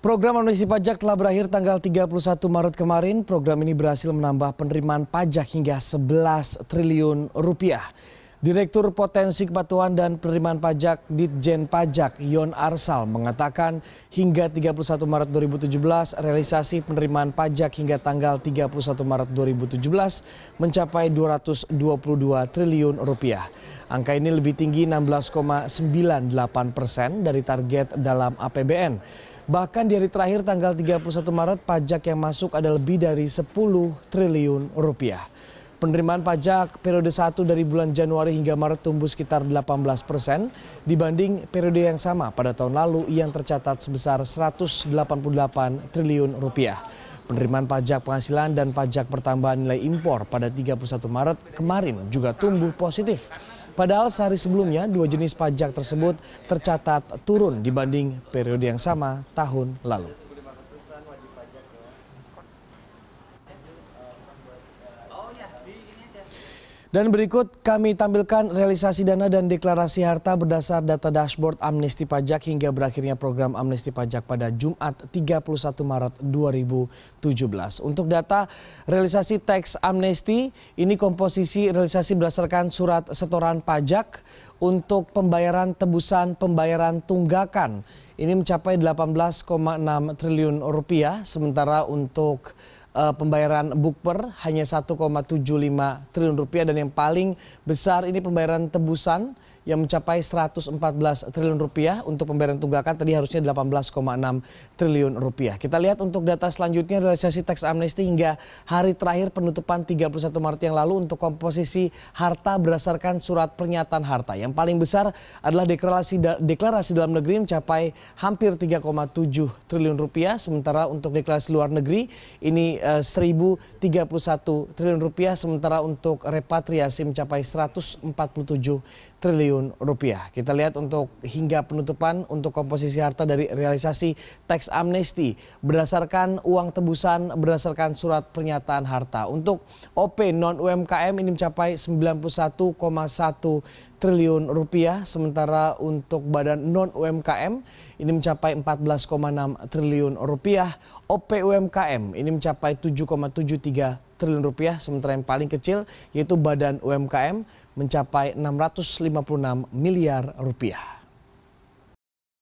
Program amnesti pajak telah berakhir tanggal 31 Maret kemarin. Program ini berhasil menambah penerimaan pajak hingga 11 triliun rupiah. Direktur Potensi Kepatuhan dan Penerimaan Pajak Ditjen Pajak Yon Arsal mengatakan hingga 31 Maret 2017 realisasi penerimaan pajak hingga tanggal 31 Maret 2017 mencapai 222 triliun rupiah. Angka ini lebih tinggi 16,98 persen dari target dalam APBN. Bahkan di hari terakhir tanggal 31 Maret pajak yang masuk ada lebih dari 10 triliun rupiah. Penerimaan pajak periode 1 dari bulan Januari hingga Maret tumbuh sekitar 18 persen dibanding periode yang sama pada tahun lalu yang tercatat sebesar 188 triliun rupiah. Penerimaan pajak penghasilan dan pajak pertambahan nilai impor pada 31 Maret kemarin juga tumbuh positif Padahal sehari sebelumnya dua jenis pajak tersebut tercatat turun dibanding periode yang sama tahun lalu. Dan berikut kami tampilkan realisasi dana dan deklarasi harta berdasar data dashboard amnesti pajak hingga berakhirnya program amnesti pajak pada Jumat 31 Maret 2017. Untuk data realisasi teks amnesti, ini komposisi realisasi berdasarkan surat setoran pajak untuk pembayaran tebusan pembayaran tunggakan. Ini mencapai 18,6 triliun rupiah, sementara untuk uh, pembayaran bukber hanya 1,75 triliun rupiah dan yang paling besar ini pembayaran tebusan yang mencapai 114 triliun rupiah untuk pembayaran tunggakan tadi harusnya 18,6 triliun rupiah. Kita lihat untuk data selanjutnya realisasi teks amnesti hingga hari terakhir penutupan 31 Maret yang lalu untuk komposisi harta berdasarkan surat pernyataan harta. Yang paling besar adalah deklarasi deklarasi dalam negeri mencapai hampir 3,7 triliun rupiah sementara untuk deklarasi luar negeri ini eh, 1031 triliun rupiah sementara untuk repatriasi mencapai 147 triliun triliun rupiah. Kita lihat untuk hingga penutupan untuk komposisi harta dari realisasi teks amnesti berdasarkan uang tebusan berdasarkan surat pernyataan harta. Untuk OP non UMKM ini mencapai 91,1 triliun rupiah sementara untuk badan non UMKM ini mencapai 14,6 triliun rupiah. OP UMKM ini mencapai 7,73 triliun rupiah, sementara yang paling kecil yaitu Badan UMKM mencapai 656 miliar rupiah.